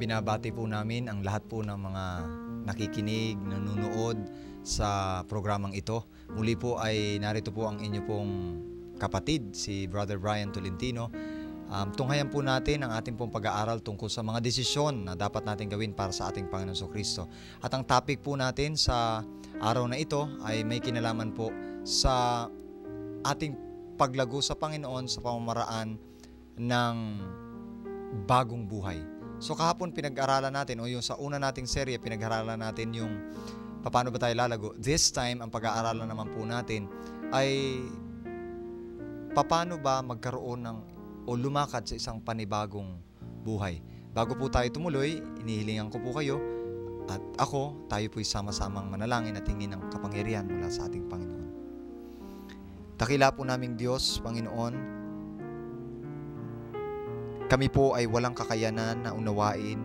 binabati po namin ang lahat po ng mga nakikinig, nanonood sa programang ito. Muli po ay narito po ang inyo pong kapatid, si Brother Brian Tolentino. Um, tunghayan po natin ang ating pong pag-aaral tungkol sa mga desisyon na dapat natin gawin para sa ating Panginoon so Kristo. At ang topic po natin sa araw na ito ay may kinalaman po sa ating paglago sa Panginoon sa pamamaraan ng bagong buhay So kahapon pinag-aralan natin o yung sa una nating serye pinag-aralan natin yung paano ba tayo lalago. This time ang pag-aaralan naman po natin ay paano ba magkaroon ng o lumakad sa isang panibagong buhay. Bago po tayo tumuloy, inihilingan ko po kayo at ako, tayo po'y sama-samang manalangin at tingin ng kapangyarihan mula sa ating Panginoon. Takila po naming Diyos, Panginoon, kami po ay walang kakayanan na unawain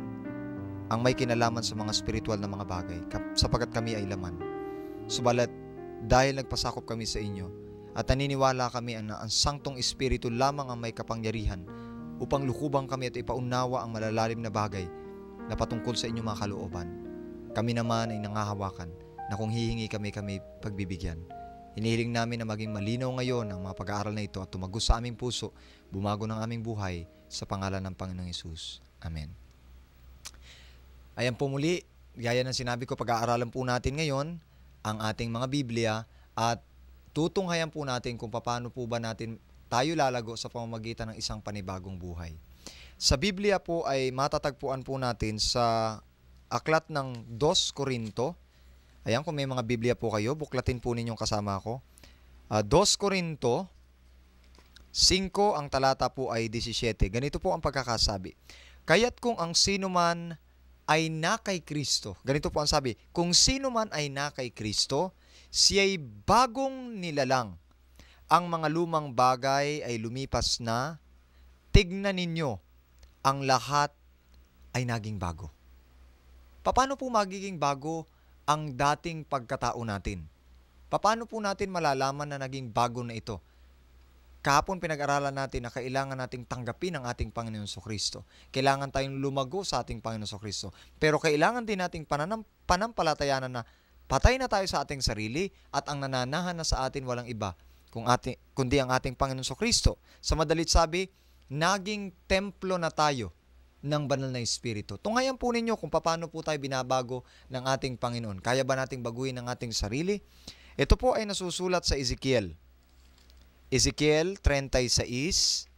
ang may kinalaman sa mga spiritual na mga bagay sapagkat kami ay laman. Subalit, dahil nagpasakop kami sa inyo at naniniwala kami na ang sangtong espiritu lamang ang may kapangyarihan upang lukubang kami at ipaunawa ang malalalim na bagay na patungkol sa inyong mga kalooban. Kami naman ay nangahawakan na kung hihingi kami kami pagbibigyan. Hinihiling namin na maging malinaw ngayon ang mga pag-aaral na ito at tumagos sa aming puso, bumago ng aming buhay sa pangalan ng Panginoong Yesus. Amen. Ayan po muli, gaya ng sinabi ko, pag-aaralan po natin ngayon ang ating mga Biblia at tutunghayan po natin kung paano po ba natin tayo lalago sa pamamagitan ng isang panibagong buhay. Sa Biblia po ay matatagpuan po natin sa aklat ng 2 Corinto, Ayan, kung may mga Biblia po kayo, buklatin po ninyong kasama ko. Uh, 2 Corinto 5, ang talata po ay 17. Ganito po ang pagkakasabi. Kaya't kung ang sino man ay na kay Kristo, ganito po ang sabi, kung sino man ay na kay Kristo, siya'y bagong nilalang. Ang mga lumang bagay ay lumipas na, tignan ninyo, ang lahat ay naging bago. Paano po magiging bago ang dating pagkatao natin. Paano po natin malalaman na naging bago na ito? Kahapon pinag-aralan natin na kailangan nating tanggapin ang ating Panginoon So Kristo. Kailangan tayong lumago sa ating Panginoon So Kristo. Pero kailangan din nating pananam, panampalatayanan na patay na tayo sa ating sarili at ang nananahan na sa atin walang iba kung ating, kundi ang ating Panginoon So Kristo. Sa madalit sabi, naging templo na tayo ng banal na espiritu. Tunghayan po ninyo kung paano po tayo binabago ng ating Panginoon. Kaya ba nating baguhin ang ating sarili? Ito po ay nasusulat sa Ezekiel. Ezekiel 36.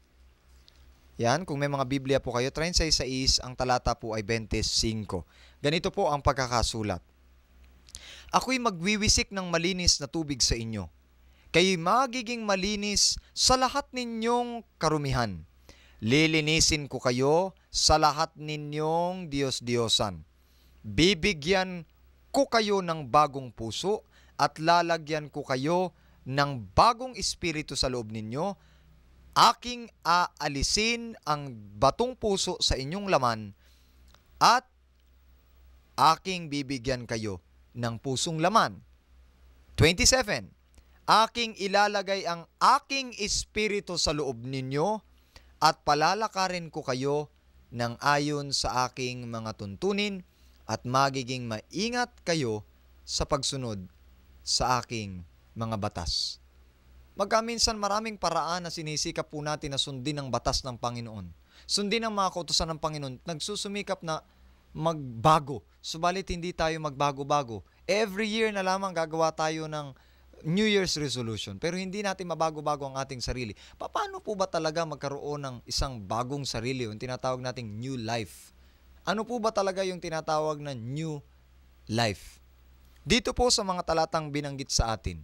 Yan, kung may mga Biblia po kayo, 36, ang talata po ay 25. Ganito po ang pagkakasulat. Ako'y magwiwisik ng malinis na tubig sa inyo. Kayo'y magiging malinis sa lahat ninyong karumihan Lilinisin ko kayo sa lahat ninyong Diyos-Diyosan. Bibigyan ko kayo ng bagong puso at lalagyan ko kayo ng bagong espiritu sa loob ninyo. Aking aalisin ang batong puso sa inyong laman at aking bibigyan kayo ng pusong laman. 27. Aking ilalagay ang aking espiritu sa loob ninyo at palalakarin ko kayo ng ayon sa aking mga tuntunin at magiging maingat kayo sa pagsunod sa aking mga batas. Magkaminsan maraming paraan na sinisikap po natin na sundin ang batas ng Panginoon. Sundin ang mga kautosan ng Panginoon. Nagsusumikap na magbago. Subalit hindi tayo magbago-bago. Every year na lamang gagawa tayo ng New Year's resolution, pero hindi natin mabago-bago ang ating sarili. Paano po ba talaga magkaroon ng isang bagong sarili, yung tinatawag nating new life? Ano po ba talaga yung tinatawag na new life? Dito po sa mga talatang binanggit sa atin,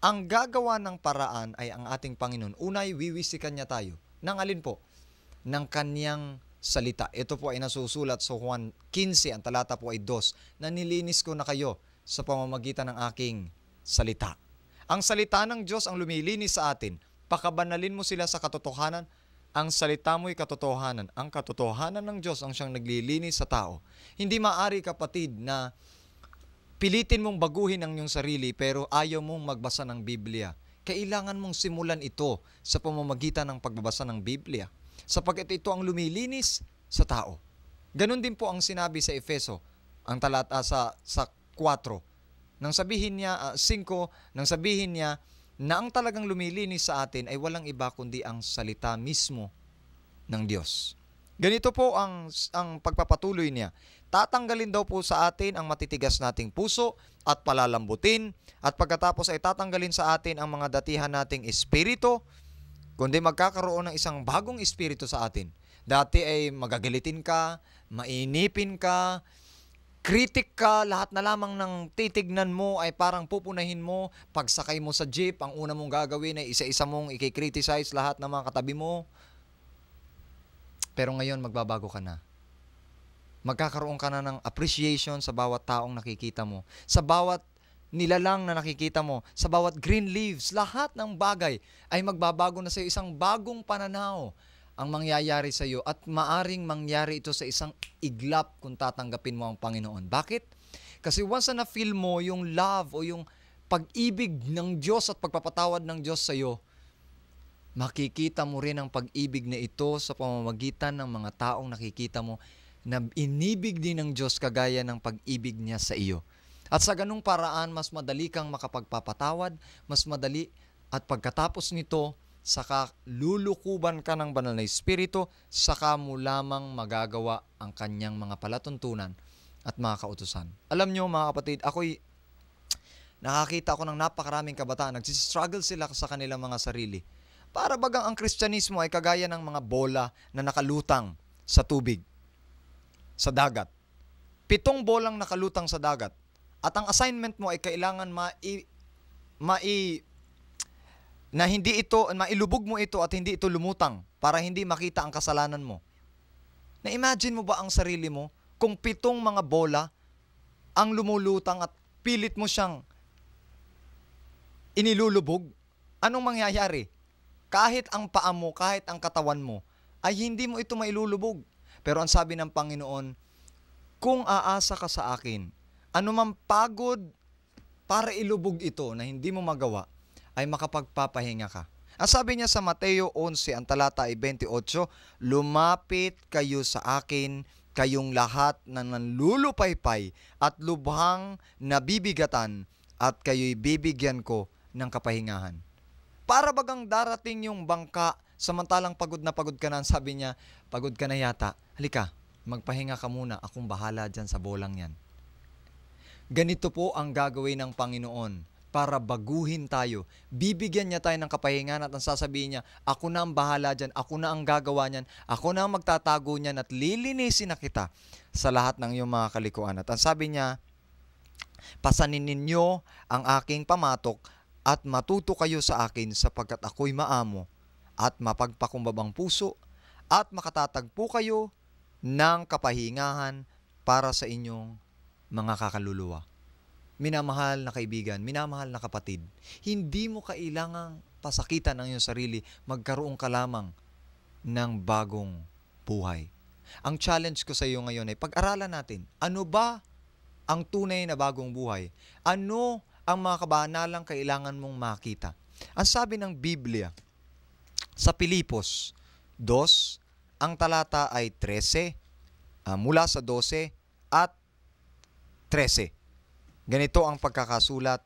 ang gagawa ng paraan ay ang ating Panginoon. Unay, wiwisikan niya tayo. Nang alin po? Ng kanyang salita. Ito po ay nasusulat sa Juan 15, ang talata po ay 2, na nilinis ko na kayo sa pamamagitan ng aking salita. Ang salita ng Diyos ang lumilinis sa atin. Pakabanalin mo sila sa katotohanan. Ang salita mo'y katotohanan. Ang katotohanan ng Diyos ang siyang naglilinis sa tao. Hindi maari kapatid na pilitin mong baguhin ang iyong sarili pero ayaw mong magbasa ng Biblia. Kailangan mong simulan ito sa pamamagitan ng pagbabasa ng Biblia sapagkat ito ang lumilinis sa tao. Ganon din po ang sinabi sa Efeso, ang talata sa, sa 4 nang sabihin niya, 5, uh, ah, nang sabihin niya na ang talagang lumilinis sa atin ay walang iba kundi ang salita mismo ng Diyos. Ganito po ang, ang pagpapatuloy niya. Tatanggalin daw po sa atin ang matitigas nating puso at palalambutin at pagkatapos ay tatanggalin sa atin ang mga datihan nating espiritu kundi magkakaroon ng isang bagong espiritu sa atin. Dati ay magagalitin ka, mainipin ka, critic ka, lahat na lamang ng titignan mo ay parang pupunahin mo. Pagsakay mo sa jeep, ang una mong gagawin ay isa-isa mong i-criticize lahat ng mga katabi mo. Pero ngayon, magbabago ka na. Magkakaroon ka na ng appreciation sa bawat taong nakikita mo. Sa bawat nilalang na nakikita mo, sa bawat green leaves, lahat ng bagay ay magbabago na sa isang bagong pananaw ang mangyayari sa iyo at maaring mangyari ito sa isang iglap kung tatanggapin mo ang Panginoon. Bakit? Kasi once na feel mo yung love o yung pag-ibig ng Diyos at pagpapatawad ng Diyos sa iyo, makikita mo rin ang pag-ibig na ito sa pamamagitan ng mga taong nakikita mo na inibig din ng Diyos kagaya ng pag-ibig niya sa iyo. At sa ganung paraan, mas madali kang makapagpapatawad, mas madali at pagkatapos nito, saka lulukuban ka ng banal na espiritu, saka mo lamang magagawa ang kanyang mga palatuntunan at mga kautusan. Alam nyo mga kapatid, ako'y nakakita ako ng napakaraming kabataan, nagsistruggle sila sa kanilang mga sarili. Para bagang ang Kristyanismo ay kagaya ng mga bola na nakalutang sa tubig, sa dagat. Pitong bolang nakalutang sa dagat. At ang assignment mo ay kailangan mai, mai na hindi ito, mailubog mo ito at hindi ito lumutang para hindi makita ang kasalanan mo. Na-imagine mo ba ang sarili mo kung pitong mga bola ang lumulutang at pilit mo siyang inilulubog? Anong mangyayari? Kahit ang paa mo, kahit ang katawan mo, ay hindi mo ito mailulubog. Pero ang sabi ng Panginoon, kung aasa ka sa akin, anumang pagod para ilubog ito na hindi mo magawa, ay makapagpapahinga ka. Ang sabi niya sa Mateo 11, ang talata ay 28, Lumapit kayo sa akin, kayong lahat na nanlulupaypay at lubhang nabibigatan at kayo'y bibigyan ko ng kapahingahan. Para bagang darating yung bangka, samantalang pagod na pagod ka na, sabi niya, pagod ka na yata, halika, magpahinga ka muna, akong bahala dyan sa bolang yan. Ganito po ang gagawin ng Panginoon para baguhin tayo. Bibigyan niya tayo ng kapahingan at ang sasabihin niya, ako na ang bahala dyan, ako na ang gagawa niyan, ako na ang magtatago niyan at lilinisin na kita sa lahat ng iyong mga kalikuan. At ang sabi niya, pasanin ninyo ang aking pamatok at matuto kayo sa akin sapagkat ako'y maamo at mapagpakumbabang puso at makatatagpo kayo ng kapahingahan para sa inyong mga kakaluluwa minamahal na kaibigan, minamahal na kapatid, hindi mo kailangang pasakitan ang iyong sarili, magkaroon ka lamang ng bagong buhay. Ang challenge ko sa iyo ngayon ay pag-aralan natin, ano ba ang tunay na bagong buhay? Ano ang mga kabanalang kailangan mong makita? Ang sabi ng Biblia sa Pilipos 2, ang talata ay 13, uh, ah, mula sa 12 at 13. Ganito ang pagkakasulat.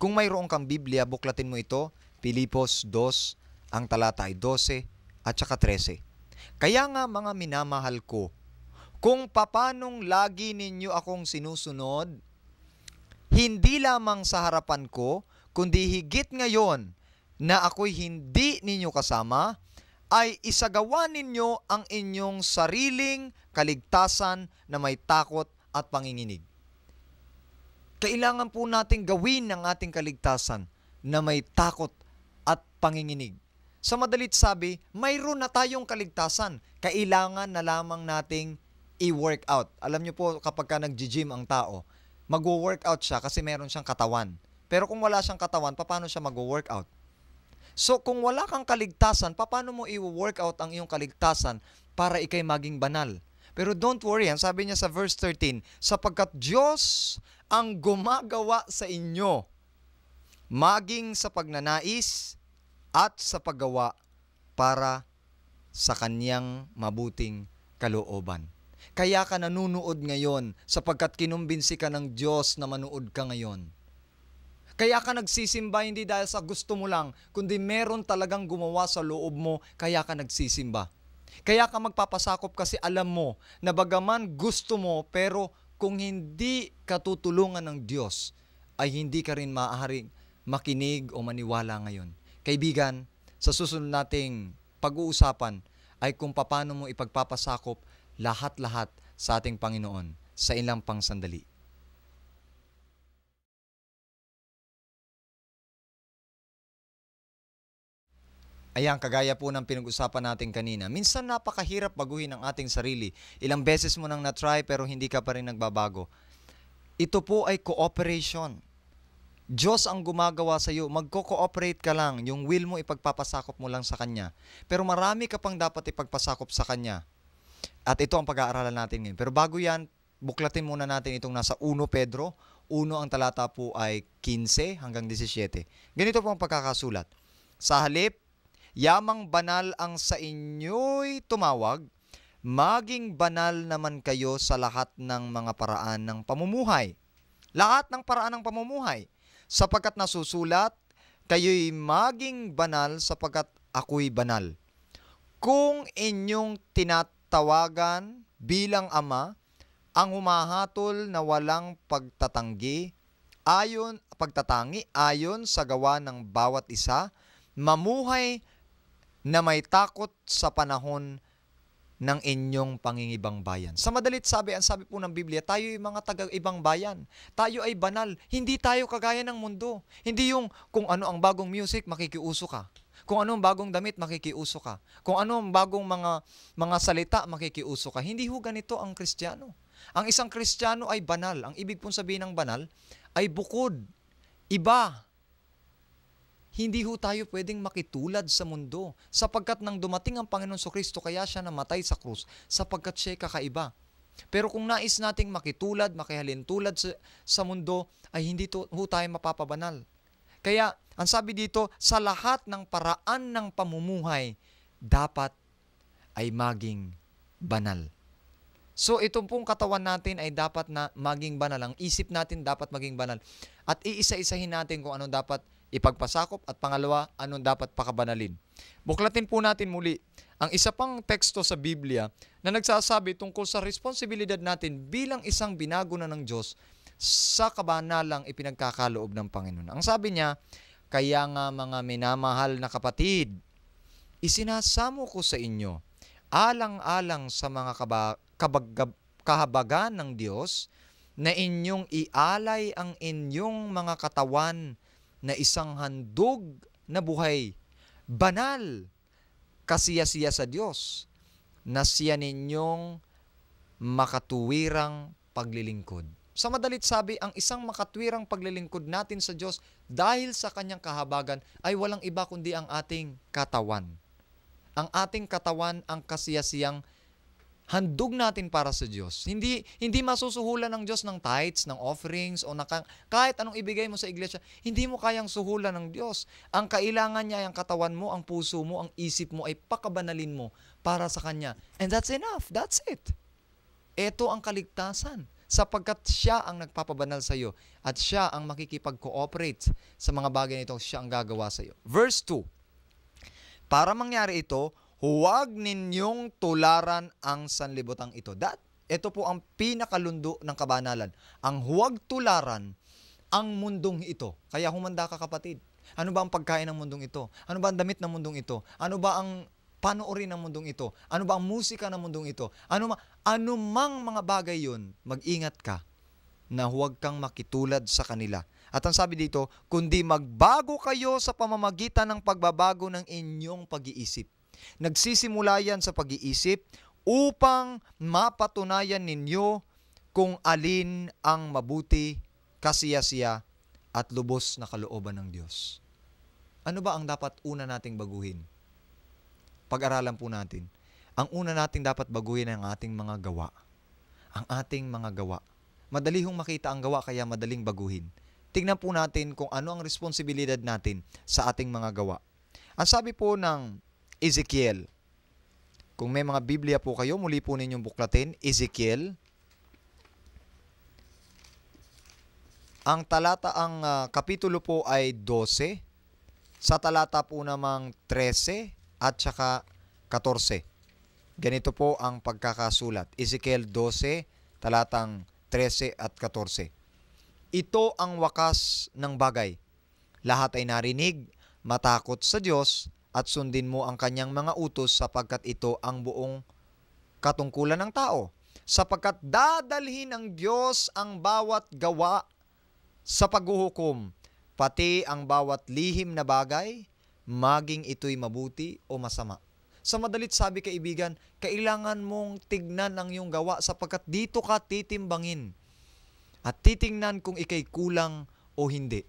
Kung mayroon kang Biblia, buklatin mo ito, Pilipos 2, ang talata ay 12 at saka 13. Kaya nga mga minamahal ko, kung papanong lagi ninyo akong sinusunod, hindi lamang sa harapan ko, kundi higit ngayon na ako'y hindi ninyo kasama, ay isagawa ninyo ang inyong sariling kaligtasan na may takot at panginginig kailangan po natin gawin ang ating kaligtasan na may takot at panginginig. Sa madalit sabi, mayroon na tayong kaligtasan. Kailangan na lamang nating i-workout. Alam nyo po kapag ka nag-gym ang tao, mag-workout siya kasi meron siyang katawan. Pero kung wala siyang katawan, paano siya mag-workout? So kung wala kang kaligtasan, paano mo i-workout ang iyong kaligtasan para ikay maging banal? Pero don't worry, ang sabi niya sa verse 13, sapagkat Diyos ang gumagawa sa inyo, maging sa pagnanais at sa paggawa para sa kanyang mabuting kalooban. Kaya ka nanunood ngayon sapagkat kinumbinsi ka ng Diyos na manood ka ngayon. Kaya ka nagsisimba hindi dahil sa gusto mo lang, kundi meron talagang gumawa sa loob mo, kaya ka nagsisimba. Kaya ka magpapasakop kasi alam mo na bagaman gusto mo pero kung hindi ka tutulungan ng Diyos ay hindi ka rin maaaring makinig o maniwala ngayon. Kaibigan, sa susunod nating pag-uusapan ay kung paano mo ipagpapasakop lahat-lahat sa ating Panginoon sa ilang pang sandali. Ayan, kagaya po ng pinag-usapan natin kanina. Minsan napakahirap baguhin ang ating sarili. Ilang beses mo nang na-try pero hindi ka pa rin nagbabago. Ito po ay cooperation. Diyos ang gumagawa sa iyo. Magko-cooperate ka lang. Yung will mo ipagpapasakop mo lang sa Kanya. Pero marami ka pang dapat ipagpasakop sa Kanya. At ito ang pag-aaralan natin ngayon. Pero bago yan, buklatin muna natin itong nasa 1 Pedro. 1 ang talata po ay 15 hanggang 17. Ganito po ang pagkakasulat. Sa halip, Yamang banal ang sa inyo'y tumawag, maging banal naman kayo sa lahat ng mga paraan ng pamumuhay. Lahat ng paraan ng pamumuhay. Sapagkat nasusulat, kayo'y maging banal sapagkat ako'y banal. Kung inyong tinatawagan bilang ama, ang humahatol na walang pagtatanggi, ayon pagtatangi ayon sa gawa ng bawat isa, mamuhay na may takot sa panahon ng inyong pangingibang bayan. Sa madalit sabi, ang sabi po ng Biblia, tayo ay mga taga-ibang bayan. Tayo ay banal. Hindi tayo kagaya ng mundo. Hindi yung kung ano ang bagong music, makikiuso ka. Kung ano ang bagong damit, makikiuso ka. Kung ano ang bagong mga, mga salita, makikiuso ka. Hindi ho ganito ang Kristiyano. Ang isang Kristiyano ay banal. Ang ibig pong sabihin ng banal ay bukod, iba, hindi ho tayo pwedeng makitulad sa mundo sapagkat nang dumating ang Panginoon So Kristo kaya siya namatay sa krus sapagkat siya kakaiba. Pero kung nais nating makitulad, makihalin tulad sa, sa mundo, ay hindi to, ho tayo mapapabanal. Kaya, ang sabi dito, sa lahat ng paraan ng pamumuhay, dapat ay maging banal. So itong pong katawan natin ay dapat na maging banal. Ang isip natin dapat maging banal. At iisa-isahin natin kung ano dapat ipagpasakop, at pangalawa, anong dapat pakabanalin. Buklatin po natin muli ang isa pang teksto sa Biblia na nagsasabi tungkol sa responsibilidad natin bilang isang binago na ng Diyos sa kabanalang ipinagkakaloob ng Panginoon. Ang sabi niya, kaya nga mga minamahal na kapatid, isinasamo ko sa inyo, alang-alang sa mga kaba- kabag- kahabagan ng Diyos, na inyong ialay ang inyong mga katawan na isang handog na buhay, banal, kasiyasiya sa Diyos, na siya ninyong makatuwirang paglilingkod. Sa madalit sabi, ang isang makatuwirang paglilingkod natin sa Diyos dahil sa kanyang kahabagan ay walang iba kundi ang ating katawan. Ang ating katawan ang kasiyasiyang handog natin para sa Diyos. Hindi hindi masusuhulan ng Diyos ng tithes, ng offerings o naka, kahit anong ibigay mo sa iglesia, hindi mo kayang suhulan ng Diyos. Ang kailangan niya ay ang katawan mo, ang puso mo, ang isip mo ay pakabanalin mo para sa kanya. And that's enough. That's it. Ito ang kaligtasan sapagkat siya ang nagpapabanal sa iyo at siya ang makikipag-cooperate sa mga bagay nito, siya ang gagawa sa iyo. Verse 2. Para mangyari ito, huwag ninyong tularan ang sanlibutan ito. That, ito po ang pinakalundo ng kabanalan. Ang huwag tularan ang mundong ito. Kaya humanda ka kapatid. Ano ba ang pagkain ng mundong ito? Ano ba ang damit ng mundong ito? Ano ba ang panoorin ng mundong ito? Ano ba ang musika ng mundong ito? Ano ma- anumang mga bagay yun, mag-ingat ka na huwag kang makitulad sa kanila. At ang sabi dito, kundi magbago kayo sa pamamagitan ng pagbabago ng inyong pag-iisip. Nagsisimula yan sa pag-iisip upang mapatunayan ninyo kung alin ang mabuti, kasiyasiya at lubos na kalooban ng Diyos. Ano ba ang dapat una nating baguhin? Pag-aralan po natin. Ang una nating dapat baguhin ay ang ating mga gawa. Ang ating mga gawa. Madali hong makita ang gawa kaya madaling baguhin. Tingnan po natin kung ano ang responsibilidad natin sa ating mga gawa. Ang sabi po ng Ezekiel. Kung may mga Biblia po kayo, muli po ninyong buklatin, Ezekiel. Ang talata, ang uh, kapitulo po ay 12. Sa talata po namang 13 at saka 14. Ganito po ang pagkakasulat. Ezekiel 12, talatang 13 at 14. Ito ang wakas ng bagay. Lahat ay narinig, matakot sa Diyos, at sundin mo ang kanyang mga utos sapagkat ito ang buong katungkulan ng tao. Sapagkat dadalhin ng Diyos ang bawat gawa sa paghuhukom, pati ang bawat lihim na bagay, maging ito'y mabuti o masama. Sa madalit sabi kaibigan, kailangan mong tignan ang iyong gawa sapagkat dito ka titimbangin at titingnan kung ikay kulang o hindi.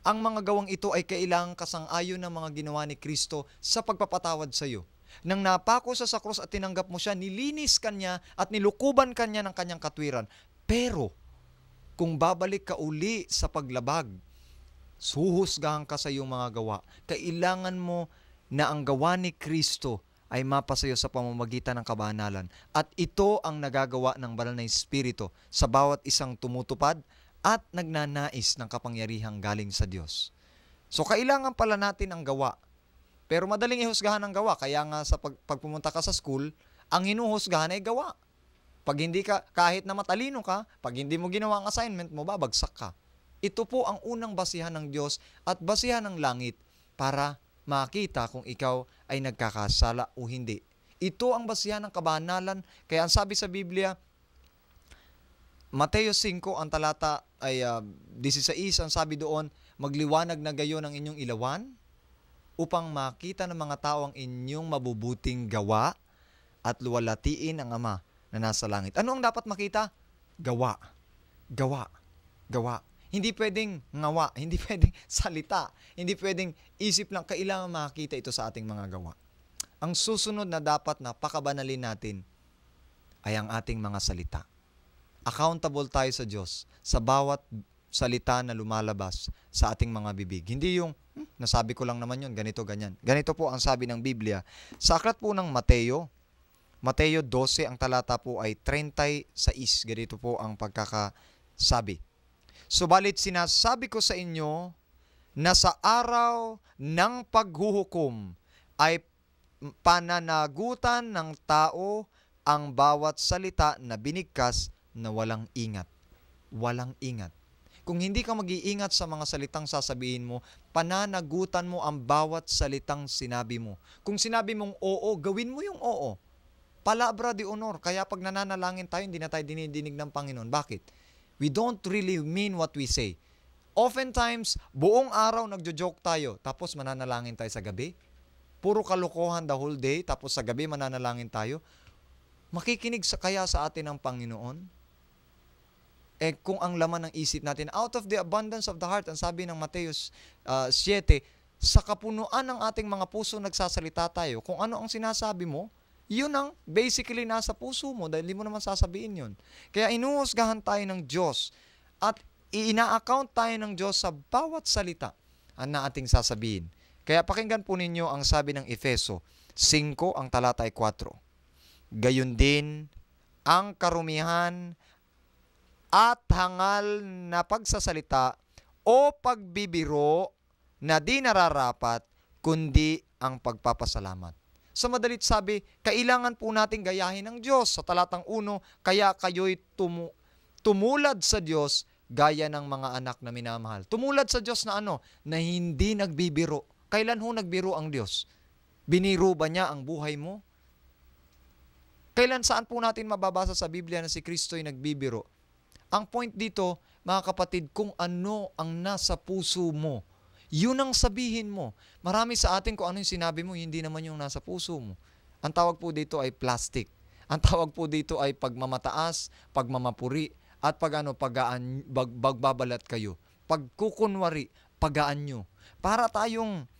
Ang mga gawang ito ay kailangang kasang-ayon ng mga ginawa ni Kristo sa pagpapatawad sa iyo. Nang napako sa sakros at tinanggap mo siya, nilinis kanya at nilukuban kanya ng kanyang katwiran. Pero kung babalik ka uli sa paglabag, suhusgahan ka sa iyong mga gawa. Kailangan mo na ang gawa ni Kristo ay mapasayo sa pamamagitan ng kabanalan. At ito ang nagagawa ng banal na Espiritu sa bawat isang tumutupad at nagnanais ng kapangyarihang galing sa Diyos. So kailangan pala natin ang gawa. Pero madaling ihusgahan ang gawa. Kaya nga sa pag, pagpumunta ka sa school, ang hinuhusgahan ay gawa. Pag hindi ka, kahit na matalino ka, pag hindi mo ginawa ang assignment mo, babagsak ka. Ito po ang unang basihan ng Diyos at basihan ng langit para makita kung ikaw ay nagkakasala o hindi. Ito ang basihan ng kabanalan. Kaya ang sabi sa Biblia, Mateo 5 ang talata ay uh, um, 16 ang sabi doon, magliwanag na gayon ang inyong ilawan upang makita ng mga tao ang inyong mabubuting gawa at luwalatiin ang Ama na nasa langit. Ano ang dapat makita? Gawa. Gawa. Gawa. Hindi pwedeng ngawa, hindi pwedeng salita, hindi pwedeng isip lang. Kailangan makita ito sa ating mga gawa. Ang susunod na dapat na pakabanalin natin ay ang ating mga salita accountable tayo sa Diyos sa bawat salita na lumalabas sa ating mga bibig. Hindi yung, hmm, nasabi ko lang naman yun, ganito, ganyan. Ganito po ang sabi ng Biblia. Sa aklat po ng Mateo, Mateo 12, ang talata po ay 36, ganito po ang pagkakasabi. Subalit sinasabi ko sa inyo na sa araw ng paghuhukom ay pananagutan ng tao ang bawat salita na binigkas na walang ingat. Walang ingat. Kung hindi ka mag-iingat sa mga salitang sasabihin mo, pananagutan mo ang bawat salitang sinabi mo. Kung sinabi mong oo, gawin mo yung oo. Palabra di honor. Kaya pag nananalangin tayo, hindi na tayo dinidinig ng Panginoon. Bakit? We don't really mean what we say. Oftentimes, buong araw nagjo-joke tayo, tapos mananalangin tayo sa gabi. Puro kalokohan the whole day, tapos sa gabi mananalangin tayo. Makikinig sa kaya sa atin ang Panginoon? eh, kung ang laman ng isip natin, out of the abundance of the heart, ang sabi ng Mateo uh, 7, sa kapunuan ng ating mga puso nagsasalita tayo. Kung ano ang sinasabi mo, yun ang basically nasa puso mo dahil hindi mo naman sasabihin yun. Kaya inuusgahan tayo ng Diyos at ina-account tayo ng Diyos sa bawat salita na ating sasabihin. Kaya pakinggan po ninyo ang sabi ng Efeso 5, ang talata ay 4. Gayun din, ang karumihan at hangal na pagsasalita o pagbibiro na di nararapat kundi ang pagpapasalamat. Sa madalit sabi, kailangan po natin gayahin ang Diyos sa talatang 1, kaya kayo'y tumu- tumulad sa Diyos gaya ng mga anak na minamahal. Tumulad sa Diyos na ano? Na hindi nagbibiro. Kailan ho nagbiro ang Diyos? Biniro ba niya ang buhay mo? Kailan saan po natin mababasa sa Biblia na si Kristo'y nagbibiro? Ang point dito, mga kapatid, kung ano ang nasa puso mo, yun ang sabihin mo. Marami sa atin kung ano yung sinabi mo, hindi naman yung nasa puso mo. Ang tawag po dito ay plastic. Ang tawag po dito ay pagmamataas, pagmamapuri, at pag ano, pagaan, bag, bagbabalat kayo. Pagkukunwari, pagaan nyo. Para tayong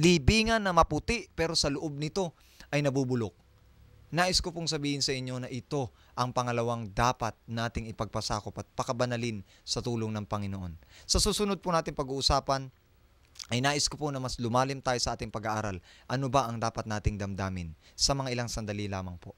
libingan na maputi pero sa loob nito ay nabubulok. Nais ko pong sabihin sa inyo na ito ang pangalawang dapat nating ipagpasakop at pakabanalin sa tulong ng Panginoon. Sa susunod po natin pag-uusapan, ay nais ko po na mas lumalim tayo sa ating pag-aaral. Ano ba ang dapat nating damdamin sa mga ilang sandali lamang po?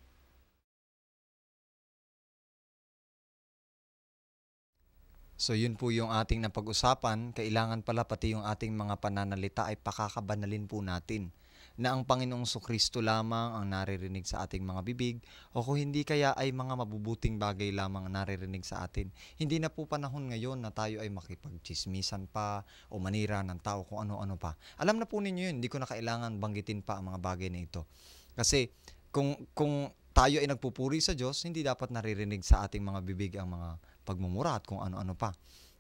So yun po yung ating napag-usapan. Kailangan pala pati yung ating mga pananalita ay pakakabanalin po natin na ang Panginoong Kristo lamang ang naririnig sa ating mga bibig o kung hindi kaya ay mga mabubuting bagay lamang ang naririnig sa atin. Hindi na po panahon ngayon na tayo ay makipagchismisan pa o manira ng tao kung ano-ano pa. Alam na po ninyo yun, hindi ko na kailangan banggitin pa ang mga bagay na ito. Kasi kung, kung tayo ay nagpupuri sa Diyos, hindi dapat naririnig sa ating mga bibig ang mga pagmumura at kung ano-ano pa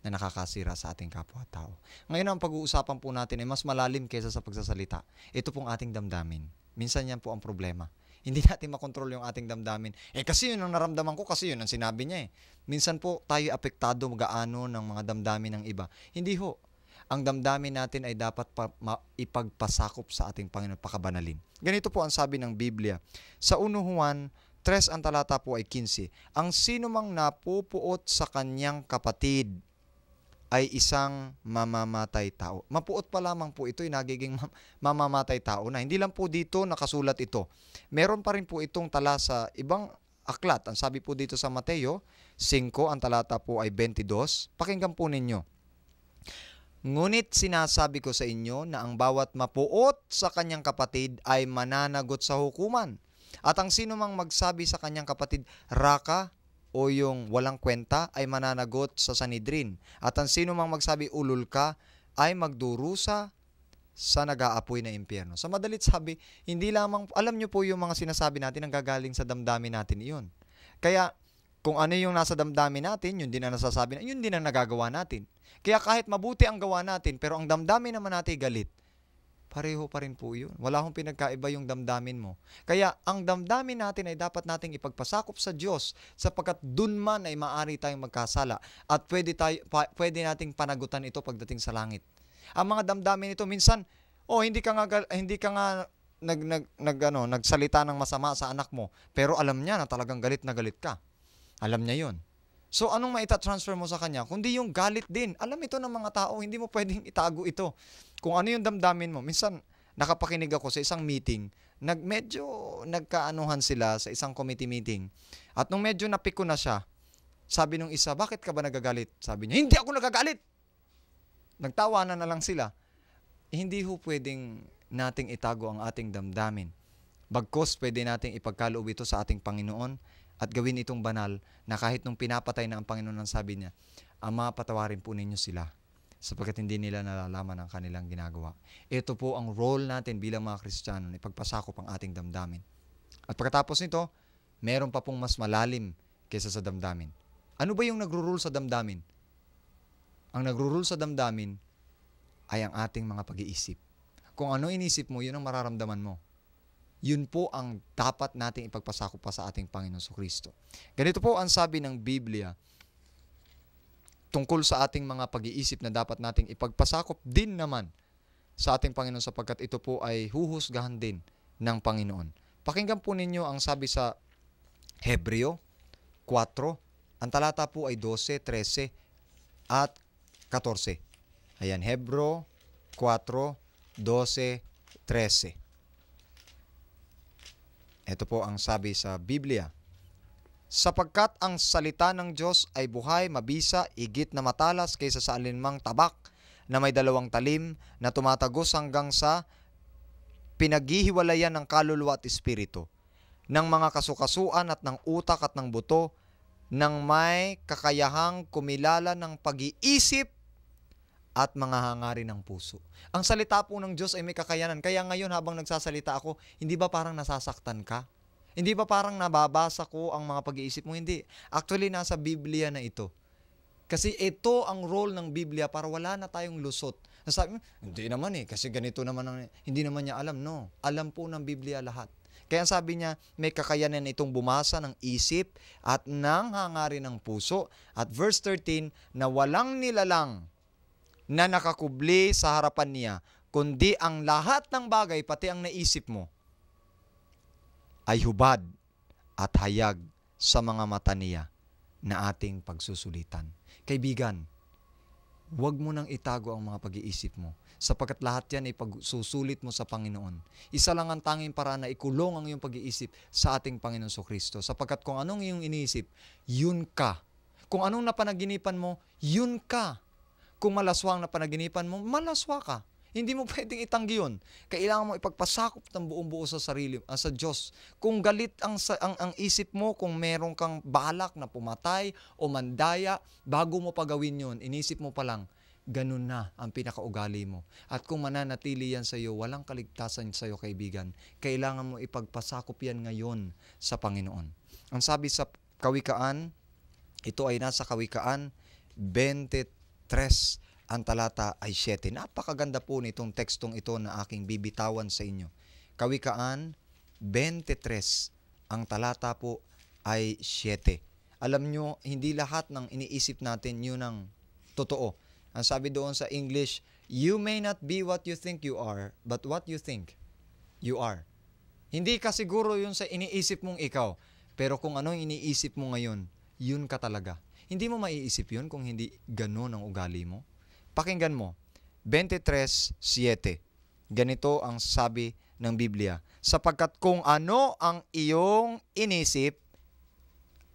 na nakakasira sa ating kapwa-tao. Ngayon ang pag-uusapan po natin ay mas malalim kaysa sa pagsasalita. Ito pong ating damdamin. Minsan yan po ang problema. Hindi natin makontrol yung ating damdamin. Eh kasi yun ang naramdaman ko, kasi yun ang sinabi niya eh. Minsan po tayo apektado gaano ng mga damdamin ng iba. Hindi ho. Ang damdamin natin ay dapat pa, ma, ipagpasakop sa ating Panginoon, pakabanalin. Ganito po ang sabi ng Biblia. Sa 1 Juan 3 ang talata po ay 15. Ang sino mang napupuot sa kanyang kapatid ay isang mamamatay tao. Mapuot pa lamang po ito ay eh, nagiging mamamatay tao na. Hindi lang po dito nakasulat ito. Meron pa rin po itong tala sa ibang aklat. Ang sabi po dito sa Mateo 5, ang talata po ay 22. Pakinggan po ninyo. Ngunit sinasabi ko sa inyo na ang bawat mapuot sa kanyang kapatid ay mananagot sa hukuman. At ang sino mang magsabi sa kanyang kapatid, Raka, o yung walang kwenta ay mananagot sa Sanhedrin. At ang sino mang magsabi ulol ka ay magdurusa sa nag-aapoy na impyerno. Sa madalit sabi, hindi lamang, alam nyo po yung mga sinasabi natin ang gagaling sa damdamin natin iyon. Kaya kung ano yung nasa damdamin natin, yun din ang nasasabi, yun din ang nagagawa natin. Kaya kahit mabuti ang gawa natin, pero ang damdamin naman natin galit, pareho pa rin po yun. Wala akong pinagkaiba yung damdamin mo. Kaya ang damdamin natin ay dapat nating ipagpasakop sa Diyos sapagkat dun man ay maari tayong magkasala at pwede, tayo, pa, pwede nating panagutan ito pagdating sa langit. Ang mga damdamin ito minsan, oh hindi ka nga hindi ka nga nag nag, nag ano, nagsalita ng masama sa anak mo, pero alam niya na talagang galit na galit ka. Alam niya 'yon. So anong maita-transfer mo sa kanya? Kundi yung galit din. Alam ito ng mga tao, hindi mo pwedeng itago ito. Kung ano yung damdamin mo. Minsan, nakapakinig ako sa isang meeting, nag medyo nagkaanuhan sila sa isang committee meeting. At nung medyo napiko na siya, sabi nung isa, bakit ka ba nagagalit? Sabi niya, hindi ako nagagalit! Nagtawanan na lang sila. Eh, hindi ho pwedeng nating itago ang ating damdamin. Bagkos, pwede nating ipagkaloob ito sa ating Panginoon at gawin itong banal na kahit nung pinapatay na ang Panginoon ang sabi niya, Ama, patawarin po ninyo sila sapagkat hindi nila nalalaman ang kanilang ginagawa. Ito po ang role natin bilang mga Kristiyano na ipagpasakop ang ating damdamin. At pagkatapos nito, meron pa pong mas malalim kaysa sa damdamin. Ano ba yung nagrurule sa damdamin? Ang nagrurule sa damdamin ay ang ating mga pag-iisip. Kung ano inisip mo, yun ang mararamdaman mo. Yun po ang dapat nating ipagpasako pa sa ating Panginoon so Kristo. Ganito po ang sabi ng Biblia tungkol sa ating mga pag-iisip na dapat nating ipagpasakop din naman sa ating Panginoon sapagkat ito po ay huhusgahan din ng Panginoon. Pakinggan po ninyo ang sabi sa Hebreo 4, ang talata po ay 12, 13 at 14. Ayan, Hebreo 4, 12, 13. Ito po ang sabi sa Biblia. Sapagkat ang salita ng Diyos ay buhay, mabisa, igit na matalas kaysa sa alinmang tabak na may dalawang talim na tumatagos hanggang sa pinaghihiwalayan ng kaluluwa at espiritu, ng mga kasukasuan at ng utak at ng buto, ng may kakayahang kumilala ng pag-iisip at mga hangarin ng puso. Ang salita po ng Diyos ay may kakayanan. Kaya ngayon habang nagsasalita ako, hindi ba parang nasasaktan ka? Hindi ba parang nababasa ko ang mga pag-iisip mo? Hindi. Actually, nasa Biblia na ito. Kasi ito ang role ng Biblia para wala na tayong lusot. Sabi, hindi naman eh, kasi ganito naman ang, hindi naman niya alam. No, alam po ng Biblia lahat. Kaya sabi niya, may kakayanan itong bumasa ng isip at ng hangarin ng puso. At verse 13, na walang nilalang na nakakubli sa harapan niya, kundi ang lahat ng bagay pati ang naisip mo ay hubad at hayag sa mga mata niya na ating pagsusulitan. Kaibigan, huwag mo nang itago ang mga pag-iisip mo sapagkat lahat yan ay pagsusulit mo sa Panginoon. Isa lang ang tanging para na ikulong ang iyong pag-iisip sa ating Panginoon So Kristo sapagkat kung anong iyong iniisip, yun ka. Kung anong napanaginipan mo, yun ka. Kung malaswa ang napanaginipan mo, malaswa ka. Hindi mo pwedeng itanggi yun. Kailangan mo ipagpasakop ng buong buo sa sarili, uh, sa Diyos. Kung galit ang, sa, ang, ang isip mo, kung meron kang balak na pumatay o mandaya, bago mo pagawin yun, inisip mo pa lang, ganun na ang pinakaugali mo. At kung mananatili yan sa iyo, walang kaligtasan sa iyo, kaibigan. Kailangan mo ipagpasakop yan ngayon sa Panginoon. Ang sabi sa Kawikaan, ito ay nasa Kawikaan 23 3 ang talata ay 7. Napakaganda po nitong tekstong ito na aking bibitawan sa inyo. Kawikaan 23 ang talata po ay 7. Alam nyo, hindi lahat ng iniisip natin yun ang totoo. Ang sabi doon sa English, you may not be what you think you are, but what you think you are. Hindi ka siguro yun sa iniisip mong ikaw, pero kung ano yung iniisip mo ngayon, yun ka talaga. Hindi mo maiisip yun kung hindi ganun ang ugali mo. Pakinggan mo, 23.7. Ganito ang sabi ng Biblia. Sapagkat kung ano ang iyong inisip,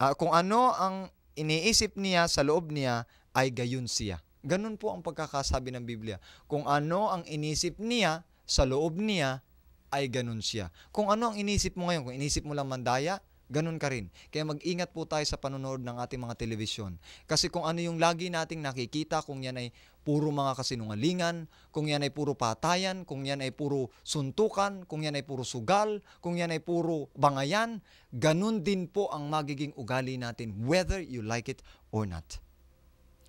uh, kung ano ang iniisip niya sa loob niya, ay gayon siya. Ganun po ang pagkakasabi ng Biblia. Kung ano ang inisip niya sa loob niya, ay ganun siya. Kung ano ang inisip mo ngayon, kung inisip mo lang mandaya, ganun ka rin. Kaya mag-ingat po tayo sa panonood ng ating mga telebisyon. Kasi kung ano yung lagi nating nakikita, kung yan ay puro mga kasinungalingan, kung yan ay puro patayan, kung yan ay puro suntukan, kung yan ay puro sugal, kung yan ay puro bangayan, ganun din po ang magiging ugali natin whether you like it or not.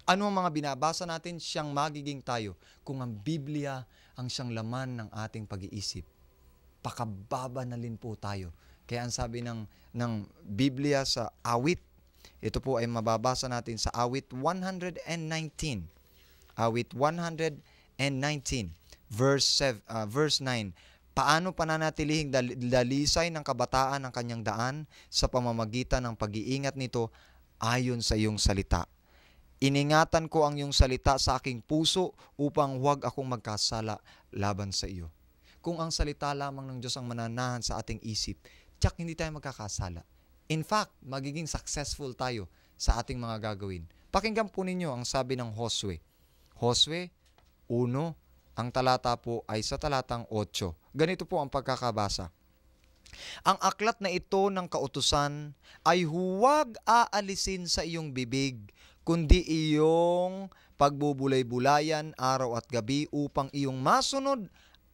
Ano ang mga binabasa natin siyang magiging tayo kung ang Biblia ang siyang laman ng ating pag-iisip. Pakababa na rin po tayo. Kaya ang sabi ng ng Biblia sa awit. Ito po ay mababasa natin sa awit 119. Awit 119 verse uh, verse 9. Paano pananatilihing dalisay ng kabataan ang kanyang daan sa pamamagitan ng pag-iingat nito ayon sa iyong salita? Iningatan ko ang iyong salita sa aking puso upang huwag akong magkasala laban sa iyo. Kung ang salita lamang ng Diyos ang mananahan sa ating isip, tsak hindi tayo magkakasala. In fact, magiging successful tayo sa ating mga gagawin. Pakinggan po ninyo ang sabi ng Josue. Josue uno, ang talata po ay sa talatang 8. Ganito po ang pagkakabasa. Ang aklat na ito ng kautusan ay huwag aalisin sa iyong bibig, kundi iyong pagbubulay-bulayan araw at gabi upang iyong masunod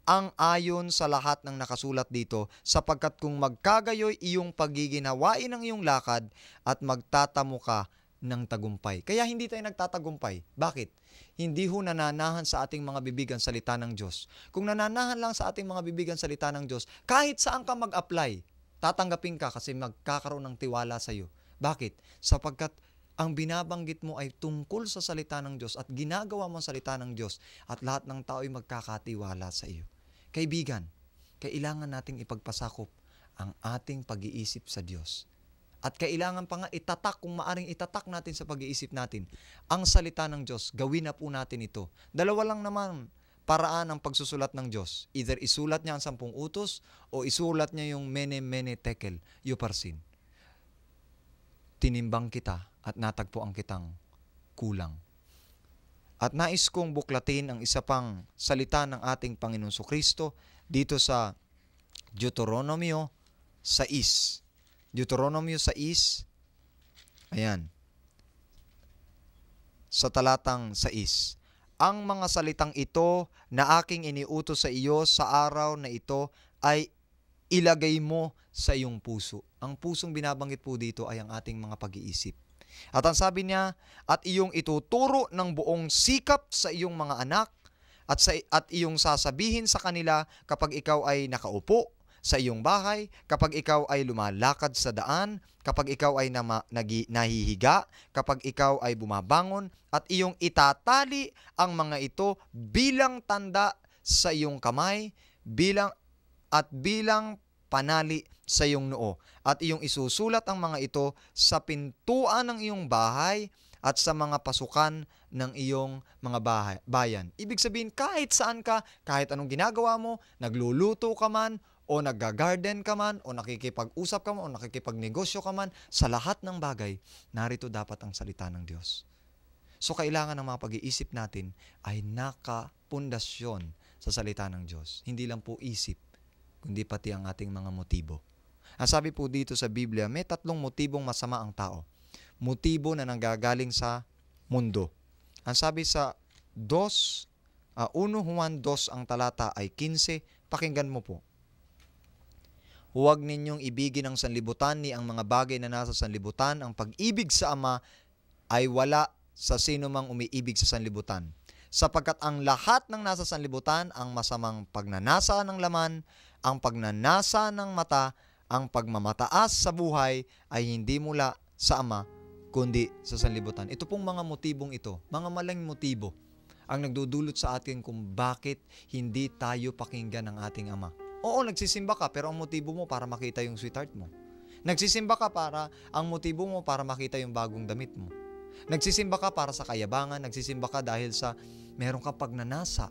ang ayon sa lahat ng nakasulat dito sapagkat kung magkagayoy iyong pagiginawain ng iyong lakad at magtatamo ka ng tagumpay. Kaya hindi tayo nagtatagumpay. Bakit? Hindi ho nananahan sa ating mga bibig ang salita ng Diyos. Kung nananahan lang sa ating mga bibig ang salita ng Diyos, kahit saan ka mag-apply, tatanggapin ka kasi magkakaroon ng tiwala sa iyo. Bakit? Sapagkat ang binabanggit mo ay tungkol sa salita ng Diyos at ginagawa mo ang salita ng Diyos at lahat ng tao ay magkakatiwala sa iyo. Kaibigan, kailangan nating ipagpasakop ang ating pag-iisip sa Diyos. At kailangan pa nga itatak, kung maaring itatak natin sa pag-iisip natin, ang salita ng Diyos, gawin na po natin ito. Dalawa lang naman paraan ng pagsusulat ng Diyos. Either isulat niya ang sampung utos o isulat niya yung mene mene tekel, yuparsin. Tinimbang kita at natagpo ang kitang kulang. At nais kong buklatin ang isa pang salita ng ating Panginoon Kristo dito sa Deuteronomio 6. Deuteronomio 6, ayan, sa talatang 6. Ang mga salitang ito na aking iniutos sa iyo sa araw na ito ay ilagay mo sa iyong puso. Ang pusong binabanggit po dito ay ang ating mga pag-iisip at ang sabi niya, at iyong ituturo ng buong sikap sa iyong mga anak at sa at iyong sasabihin sa kanila kapag ikaw ay nakaupo sa iyong bahay, kapag ikaw ay lumalakad sa daan, kapag ikaw ay nama, nagi, nahihiga, kapag ikaw ay bumabangon, at iyong itatali ang mga ito bilang tanda sa iyong kamay, bilang at bilang panali sa iyong noo at iyong isusulat ang mga ito sa pintuan ng iyong bahay at sa mga pasukan ng iyong mga bahay, bayan. Ibig sabihin, kahit saan ka, kahit anong ginagawa mo, nagluluto ka man, o nagga-garden ka man, o nakikipag-usap ka man, o nakikipagnegosyo ka man, sa lahat ng bagay, narito dapat ang salita ng Diyos. So kailangan ng mga pag-iisip natin ay nakapundasyon sa salita ng Diyos. Hindi lang po isip, kundi pati ang ating mga motibo. Ang sabi po dito sa Biblia, may tatlong motibong masama ang tao. Motibo na nanggagaling sa mundo. Ang sabi sa 2, uh, 1 Juan 2 ang talata ay 15, pakinggan mo po. Huwag ninyong ibigin ang sanlibutan ni ang mga bagay na nasa sanlibutan. Ang pag-ibig sa Ama ay wala sa sino mang umiibig sa sanlibutan. Sapagkat ang lahat ng nasa sanlibutan, ang masamang pagnanasa ng laman, ang pagnanasa ng mata, ang pagmamataas sa buhay ay hindi mula sa Ama, kundi sa sanlibutan. Ito pong mga motibong ito, mga malang motibo, ang nagdudulot sa atin kung bakit hindi tayo pakinggan ng ating Ama. Oo, nagsisimba ka, pero ang motibo mo para makita yung sweetheart mo. Nagsisimba ka para, ang motibo mo para makita yung bagong damit mo. Nagsisimba ka para sa kayabangan, nagsisimba ka dahil sa meron kang pagnanasa,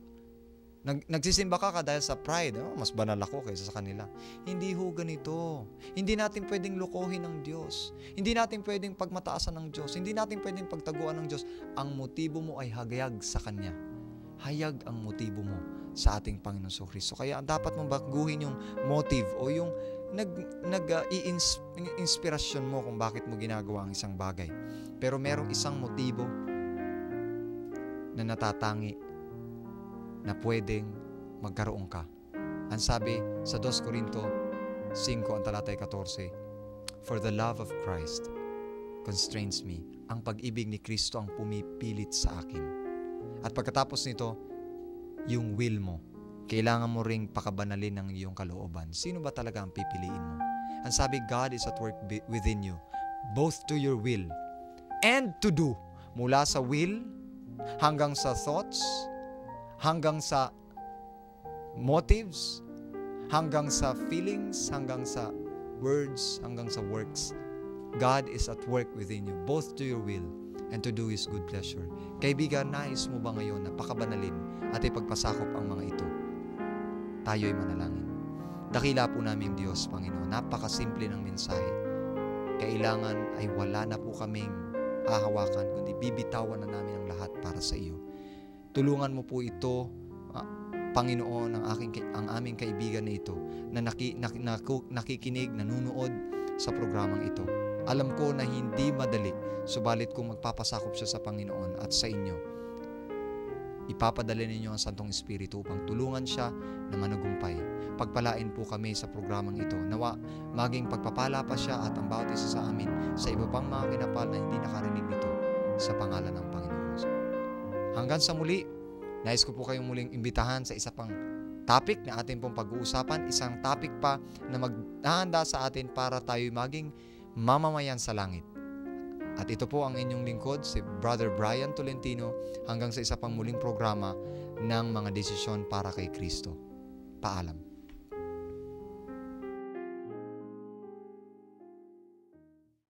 Nag, nagsisimba ka, ka dahil sa pride. Oh, mas banal ako kaysa sa kanila. Hindi ho ganito. Hindi natin pwedeng lukohin ng Diyos. Hindi natin pwedeng pagmataasan ng Diyos. Hindi natin pwedeng pagtaguan ng Diyos. Ang motibo mo ay hagayag sa Kanya. Hayag ang motibo mo sa ating Panginoon So Kristo. Kaya dapat mong baguhin yung motive o yung nag nag uh, inspirasyon mo kung bakit mo ginagawa ang isang bagay. Pero merong isang motibo na natatangi na pwedeng magkaroon ka. Ang sabi sa 2 Corinto 5 ang talatay 14, For the love of Christ constrains me. Ang pag-ibig ni Kristo ang pumipilit sa akin. At pagkatapos nito, yung will mo. Kailangan mo ring pakabanalin ang iyong kalooban. Sino ba talaga ang pipiliin mo? Ang sabi, God is at work within you, both to your will and to do. Mula sa will hanggang sa thoughts, hanggang sa motives, hanggang sa feelings, hanggang sa words, hanggang sa works. God is at work within you, both to your will and to do His good pleasure. Kaibigan, nais mo ba ngayon na pakabanalin at ipagpasakop ang mga ito? Tayo'y manalangin. Dakila po namin Diyos, Panginoon. Napakasimple ng mensahe. Kailangan ay wala na po kaming ahawakan, kundi bibitawan na namin ang lahat para sa iyo. Tulungan mo po ito, ah, Panginoon, ang, aking, ang aming kaibigan na ito na naki, nak, nakikinig, nanunood sa programang ito. Alam ko na hindi madali, subalit kung magpapasakop siya sa Panginoon at sa inyo, ipapadala ninyo ang Santong Espiritu upang tulungan siya na managumpay. Pagpalain po kami sa programang ito. Nawa, maging pagpapala pa siya at ang bawat isa sa amin sa iba pang mga kinapal na hindi nakarinig nito sa pangalan ng Panginoon. Hanggang sa muli, nais ko po kayong muling imbitahan sa isa pang topic na atin pong pag-uusapan, isang topic pa na maghahanda sa atin para tayo maging mamamayan sa langit. At ito po ang inyong lingkod, si Brother Brian Tolentino, hanggang sa isa pang muling programa ng mga desisyon para kay Kristo. Paalam.